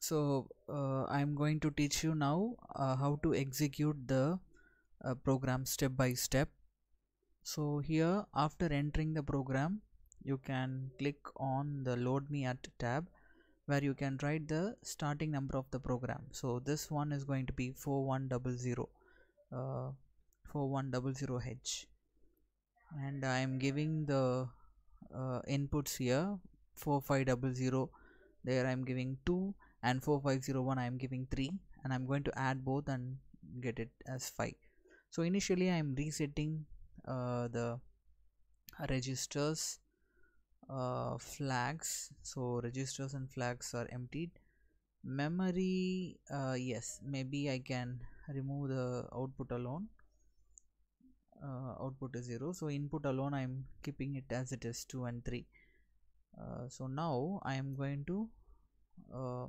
so uh, I'm going to teach you now uh, how to execute the uh, program step by step so here after entering the program you can click on the load me at tab where you can write the starting number of the program so this one is going to be 4100 4100H uh, and I am giving the uh, inputs here 4500 there I am giving 2 and four five zero one. I am giving 3 and I'm going to add both and get it as 5 so initially I am resetting uh, the registers uh, flags so registers and flags are emptied memory uh, yes maybe I can remove the output alone uh, output is 0 so input alone I'm keeping it as it is 2 and 3 uh, so now I am going to uh,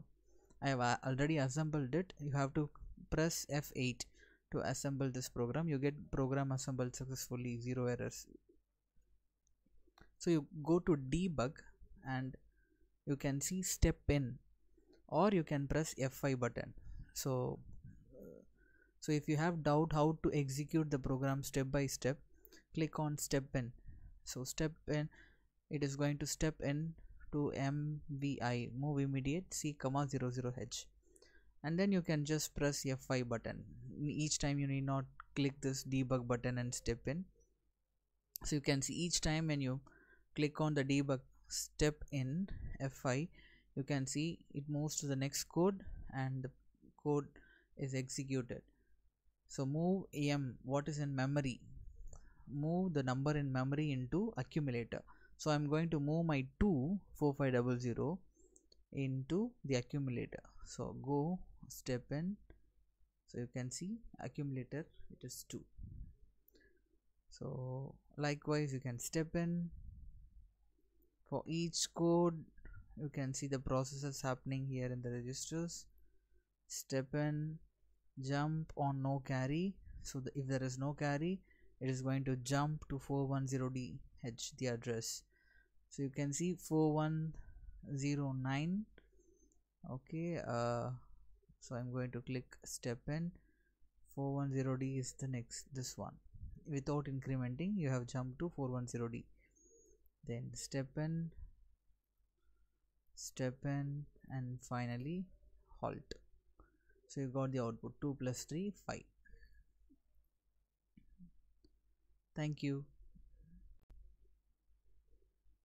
I have uh, already assembled it you have to press F8 to assemble this program you get program assembled successfully zero errors so you go to debug and you can see step in or you can press F5 button so uh, so if you have doubt how to execute the program step by step click on step in so step in it is going to step in to MVI move immediate C comma 00H and then you can just press F5 button each time you need not click this debug button and step in so you can see each time when you click on the debug step in F5 you can see it moves to the next code and the code is executed so move am what is in memory move the number in memory into accumulator so i'm going to move my 2 4500 into the accumulator so go step in so you can see accumulator it is 2 so likewise you can step in for each code you can see the processes happening here in the registers step in jump on no carry so the, if there is no carry it is going to jump to 410dh the address so you can see 4109 okay uh, so I'm going to click step in 410D is the next this one without incrementing you have jumped to 410D then step in step in and finally halt so you got the output 2 plus 3 5 thank you